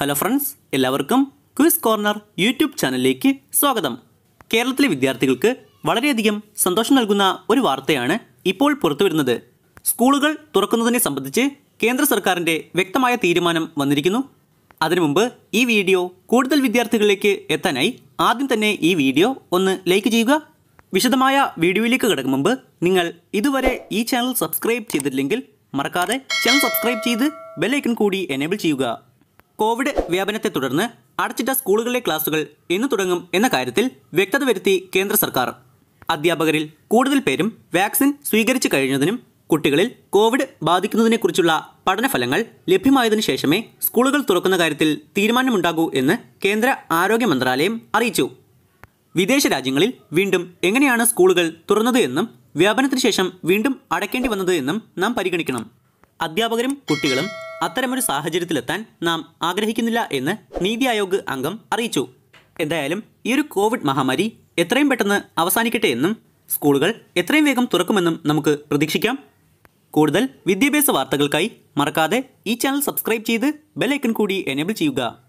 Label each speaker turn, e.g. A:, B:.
A: hello friends എല്ലാവർക്കും quiz corner YouTube ചാനലിലേക്ക് സ്വാഗതം കേരളത്തിലെ വിദ്യാർത്ഥികൾക്ക് വളരെയധികം സന്തോഷം നൽകുന്ന ഒരു വാർത്തയാണ് ഇപ്പോൾ പുറത്തുവരുന്നത് സ്കൂളുകൾ തുറക്കുന്നതിനെ സംബന്ധിച്ച് കേന്ദ്ര സർക്കാരിൻ്റെ വ്യക്തമായ തീരുമാനം വന്നിരിക്കുന്നു അതിനു മുമ്പ് ഈ വീഡിയോ കൂടുതൽ വിദ്യാർത്ഥികളിലേക്ക് എത്താനായി ആദ്യം തന്നെ ഈ വീഡിയോ ഒന്ന് ലൈക്ക് ചെയ്യുക വിശദമായ വീഡിയോയിലേക്ക് കിടക്കും മുമ്പ് നിങ്ങൾ ഇതുവരെ ഈ ചാനൽ സബ്സ്ക്രൈബ് ചെയ്തിട്ടില്ലെങ്കിൽ മറക്കാതെ ചാനൽ സബ്സ്ക്രൈബ് ചെയ്ത് ബെല്ലൈക്കൺ കൂടി എനേബിൾ ചെയ്യുക കോവിഡ് വ്യാപനത്തെ തുടർന്ന് അടച്ചിട്ട സ്കൂളുകളിലെ ക്ലാസുകൾ എന്ന് തുടങ്ങും എന്ന കാര്യത്തിൽ വ്യക്തത വരുത്തി കേന്ദ്ര സർക്കാർ അധ്യാപകരിൽ കൂടുതൽ പേരും വാക്സിൻ സ്വീകരിച്ചു കഴിഞ്ഞതിനും കുട്ടികളിൽ കോവിഡ് ബാധിക്കുന്നതിനെക്കുറിച്ചുള്ള പഠനഫലങ്ങൾ ലഭ്യമായതിനു ശേഷമേ സ്കൂളുകൾ തുറക്കുന്ന കാര്യത്തിൽ തീരുമാനമുണ്ടാകൂ എന്ന് കേന്ദ്ര ആരോഗ്യ മന്ത്രാലയം അറിയിച്ചു വിദേശ രാജ്യങ്ങളിൽ വീണ്ടും എങ്ങനെയാണ് സ്കൂളുകൾ തുറന്നത് എന്നും വ്യാപനത്തിന് ശേഷം വീണ്ടും അടയ്ക്കേണ്ടി വന്നത് എന്നും നാം പരിഗണിക്കണം അധ്യാപകരും കുട്ടികളും അത്തരമൊരു സാഹചര്യത്തിലെത്താൻ നാം ആഗ്രഹിക്കുന്നില്ല എന്ന് നീതി ആയോഗ് അംഗം അറിയിച്ചു എന്തായാലും ഈ ഒരു കോവിഡ് മഹാമാരി എത്രയും പെട്ടെന്ന് അവസാനിക്കട്ടെ എന്നും സ്കൂളുകൾ എത്രയും വേഗം തുറക്കുമെന്നും നമുക്ക് പ്രതീക്ഷിക്കാം കൂടുതൽ വിദ്യാഭ്യാസ വാർത്തകൾക്കായി മറക്കാതെ ഈ ചാനൽ സബ്സ്ക്രൈബ് ചെയ്ത് ബെല്ലൈക്കൺ കൂടി എനേബിൾ ചെയ്യുക